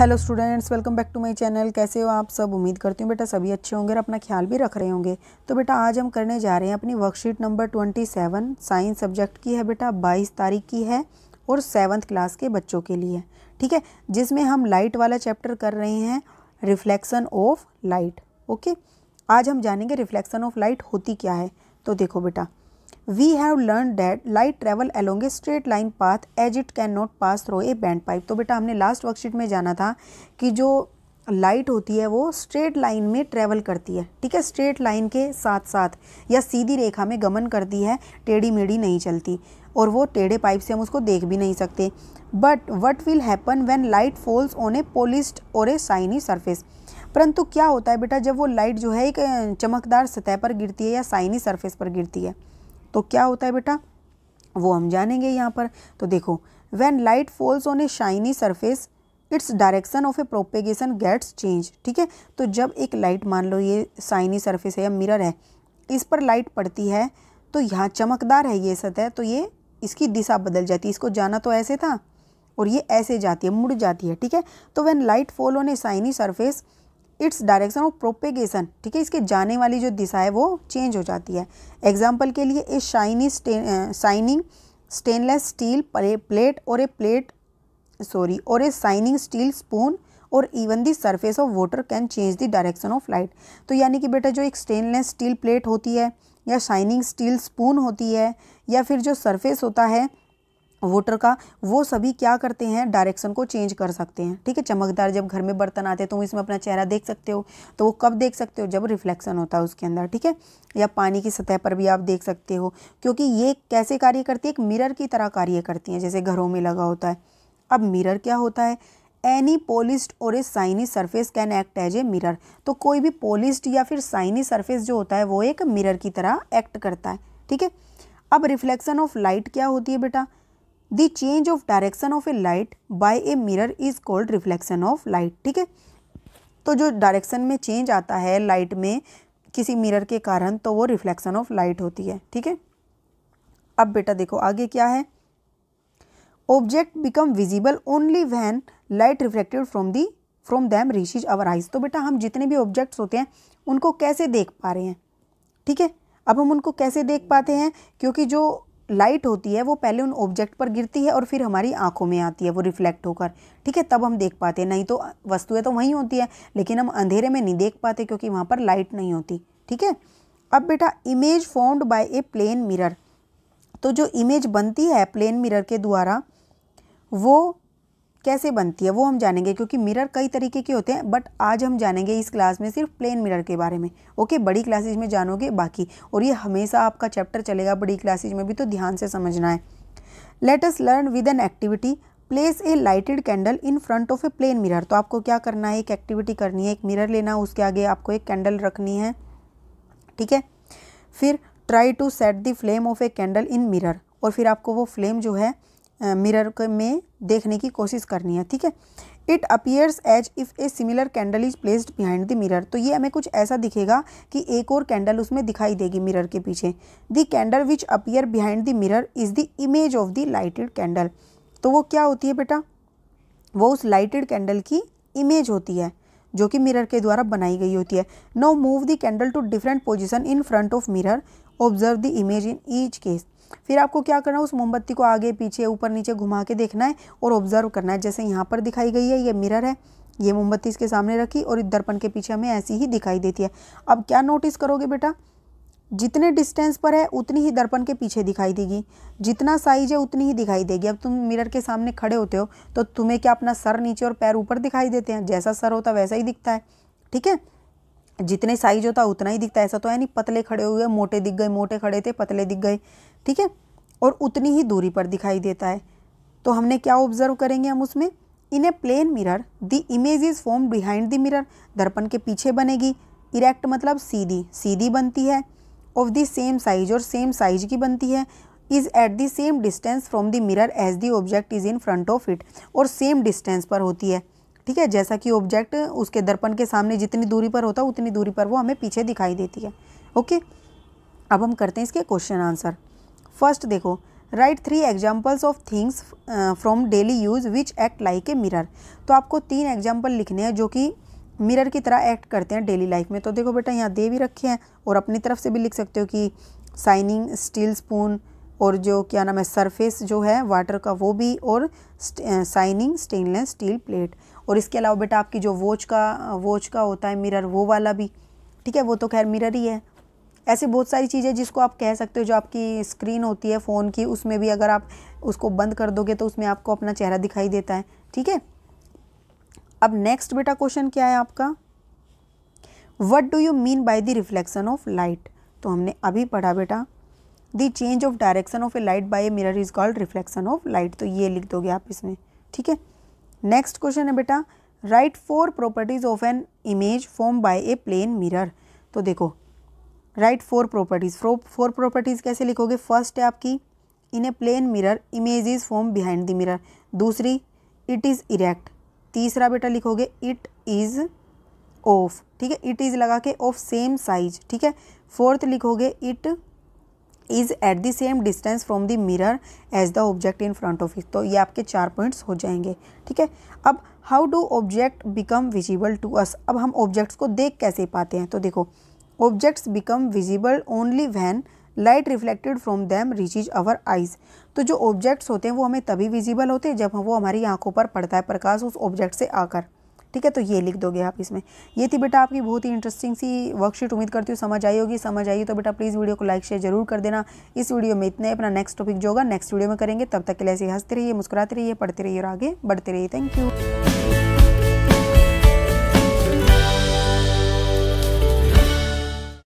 hello students welcome back to my channel कैसे हो आप सब उम्मीद करती हूँ बेटा सभी अच्छे होंगे और अपना ख्याल भी रख रहे होंगे तो बेटा आज हम करने जा रहे हैं अपनी worksheet number twenty seven science subject की है बेटा बाईस तारीख की है और सेवन्थ क्लास के बच्चों के लिए ठीक है जिसमें हम लाइट वाला चैप्टर कर रहे हैं रिफ्लेक्सन ऑफ लाइट ओके आज हम जानेंगे रिफ्लेक्सन ऑफ लाइट होती क्या है तो देखो बेटा we have learn that light travel along a straight line path as it can not pass through a bend pipe तो बेटा हमने लास्ट वर्कशीट में जाना था कि जो लाइट होती है वो स्ट्रेट लाइन में ट्रेवल करती है ठीक है स्ट्रेट लाइन के साथ साथ या सीधी रेखा में गमन करती है टेढ़ी मेढ़ी नहीं चलती और वो टेढ़े पाइप से हम उसको देख भी नहीं सकते but what will happen when light falls on a polished or a shiny surface परंतु क्या होता है बेटा जब वो लाइट जो है एक चमकदार सतह पर गिरती है या साइनी सरफेस पर गिरती है तो क्या होता है बेटा वो हम जानेंगे यहाँ पर तो देखो when light falls on a shiny surface its direction of a propagation gets change ठीक है तो जब एक लाइट मान लो ये शाइनी सरफेस है या मिरर है इस पर लाइट पड़ती है तो यहाँ चमकदार है ये सतह तो ये इसकी दिशा बदल जाती है इसको जाना तो ऐसे था और ये ऐसे जाती है मुड़ जाती है ठीक है तो when light fall on a shiny surface its direction of propagation ठीक है इसके जाने वाली जो दिशा है वो चेंज हो जाती है एग्जाम्पल के लिए a shiny shining stainless steel plate or a plate sorry or a shining steel spoon or even the surface of water can change the direction of light तो यानी कि बेटा जो एक स्टेनलेस स्टील प्लेट होती है या शाइनिंग स्टील स्पून होती है या फिर जो सरफेस होता है वोटर का वो सभी क्या करते हैं डायरेक्शन को चेंज कर सकते हैं ठीक है चमकदार जब घर में बर्तन आते हैं तो इसमें अपना चेहरा देख सकते हो तो वो कब देख सकते हो जब रिफ्लेक्शन होता है उसके अंदर ठीक है या पानी की सतह पर भी आप देख सकते हो क्योंकि ये कैसे कार्य करती है एक मिरर की तरह कार्य करती हैं जैसे घरों में लगा होता है अब मिरर क्या होता है any polished or a shiny surface can act as a mirror तो कोई भी पोलिस्ड या फिर साइनी सरफेस जो होता है वो एक मिरर की तरह एक्ट करता है ठीक है अब रिफ्लेक्शन ऑफ लाइट क्या होती है बेटा the change of direction of a light by a mirror is called reflection of light ठीक है तो जो डायरेक्शन में चेंज आता है लाइट में किसी मिरर के कारण तो वो रिफ्लेक्शन ऑफ लाइट होती है ठीक है अब बेटा देखो आगे क्या है object become visible only when light reflected from the from them reaches our eyes तो बेटा हम जितने भी ऑब्जेक्ट्स होते हैं उनको कैसे देख पा रहे हैं ठीक है अब हम उनको कैसे देख पाते हैं क्योंकि जो लाइट होती है वो पहले उन ऑब्जेक्ट पर गिरती है और फिर हमारी आंखों में आती है वो रिफ्लेक्ट होकर ठीक है तब हम देख पाते हैं नहीं तो वस्तुएं तो वहीं होती है लेकिन हम अंधेरे में नहीं देख पाते क्योंकि वहाँ पर लाइट नहीं होती ठीक है अब बेटा image found by a plane mirror तो जो इमेज बनती है प्लेन मिरर के द्वारा वो कैसे बनती है वो हम जानेंगे क्योंकि मिरर कई तरीके के होते हैं बट आज हम जानेंगे इस क्लास में सिर्फ प्लेन मिरर के बारे में ओके बड़ी क्लासेज में जानोगे बाकी और ये हमेशा आपका चैप्टर चलेगा बड़ी क्लासेज में भी तो ध्यान से समझना है let's learn with an activity place a lighted candle in front of a plane mirror तो आपको क्या करना है एक एक्टिविटी करनी है एक मिरर लेना उसके आगे आपको एक कैंडल रखनी है ठीक है फिर try to set the flame of a candle in mirror और फिर आपको वो फ्लेम जो है मिरर में देखने की कोशिश करनी है ठीक है it appears as if a similar candle is placed behind the mirror तो ये हमें कुछ ऐसा दिखेगा कि एक और कैंडल उसमें दिखाई देगी मिरर के पीछे the candle which appear behind the mirror is the image of the lighted candle तो वो क्या होती है बेटा वो उस लाइटेड कैंडल की इमेज होती है जो कि मिरर के द्वारा बनाई गई होती है no move the candle to different position in front of mirror observe the image in each case फिर आपको क्या करना है उस मोमबत्ती को आगे पीछे ऊपर नीचे घुमा के देखना है और ऑब्जर्व करना है जैसे यहाँ पर दिखाई गई है ये मिरर है ये मोमबत्ती इसके सामने रखी और दर्पण के पीछे हमें ऐसी ही दिखाई देती है अब क्या नोटिस करोगे बेटा जितने डिस्टेंस पर है उतनी ही दर्पण के पीछे दिखाई देगी जितना साइज है उतनी ही दिखाई देगी अब तुम मिरर के सामने खड़े होते हो तो तुम्हें क्या अपना सर नीचे और पैर ऊपर दिखाई देते हैं जैसा सर होता वैसा ही दिखता है ठीक है जितने साइज होता है उतना ही दिखता है ऐसा तो है नहीं पतले खड़े हुए मोटे दिख गए मोटे खड़े थे पतले दिख गए ठीक है और उतनी ही दूरी पर दिखाई देता है तो हमने क्या ऑब्जर्व करेंगे हम उसमें in a plane mirror the image is form behind the mirror दर्पण के पीछे बनेगी इरेक्ट मतलब सीधी सीधी बनती है ऑफ द सेम साइज और सेम साइज की बनती है is at the same distance from the mirror as the object is in front of it और सेम डिस्टेंस पर होती है ठीक है जैसा कि ऑब्जेक्ट उसके दर्पण के सामने जितनी दूरी पर होता है उतनी दूरी पर वो हमें पीछे दिखाई देती है ओके अब हम करते हैं इसके क्वेश्चन आंसर फर्स्ट देखो write three examples of things from daily use which act like a mirror तो आपको तीन एग्जाम्पल लिखने हैं जो कि मिरर की तरह एक्ट करते हैं डेली लाइफ में तो देखो बेटा यहाँ दे भी रखे हैं और अपनी तरफ से भी लिख सकते हो कि साइनिंग स्टील स्पून और जो क्या नाम है सरफेस जो है वाटर का वो भी और साइनिंग स्टेनलेस स्टील प्लेट और इसके अलावा बेटा आपकी जो वॉच का वॉच का होता है मिरर वो वाला भी ठीक है वो तो खैर मिरर ही है ऐसे बहुत सारी चीज़ें जिसको आप कह सकते हो जो आपकी स्क्रीन होती है फ़ोन की उसमें भी अगर आप उसको बंद कर दोगे तो उसमें आपको अपना चेहरा दिखाई देता है ठीक है अब नेक्स्ट बेटा क्वेश्चन क्या है आपका what do you mean by the reflection of light तो हमने अभी पढ़ा बेटा the change of direction of a light by a mirror is called reflection of light तो ये लिख दोगे आप इसमें ठीक है नेक्स्ट क्वेश्चन है बेटा write four properties of an image form by a plane mirror तो देखो write four properties four properties कैसे लिखोगे फर्स्ट है आपकी in a plane mirror image is form behind the mirror दूसरी इट इज़ इरेक्ट तीसरा बेटा लिखोगे इट इज़ ऑफ ठीक है इट इज़ लगा के ऑफ सेम साइज ठीक है फोर्थ लिखोगे it is at the same distance from the mirror as the object in front of it तो ये आपके चार पॉइंट्स हो जाएंगे ठीक है अब how do object become visible to us अब हम ऑब्जेक्ट्स को देख कैसे पाते हैं तो देखो objects become visible only when light reflected from them is our eyes तो जो ऑब्जेक्ट्स होते हैं वो हमें तभी विजिबल होते हैं जब वो हमारी आंखों पर पड़ता है प्रकाश उस ऑब्जेक्ट से आकर ठीक है तो ये लिख दोगे आप इसमें ये थी बेटा आपकी बहुत ही इंटरेस्टिंग सी वर्कशीट उम्मीद करती हूँ समझ आई होगी समझ आई हो तो बेटा प्लीज़ वीडियो को लाइक शेयर जरूर कर देना इस वीडियो में इतने अपना नेक्स्ट टॉपिक जो होगा नेक्स्ट वीडियो में करेंगे तब तक के लिए ऐसे हंसते रहिए मुस्कुराते रहिए पढ़ते रहिए और आगे बढ़ते रहिए थैंक यू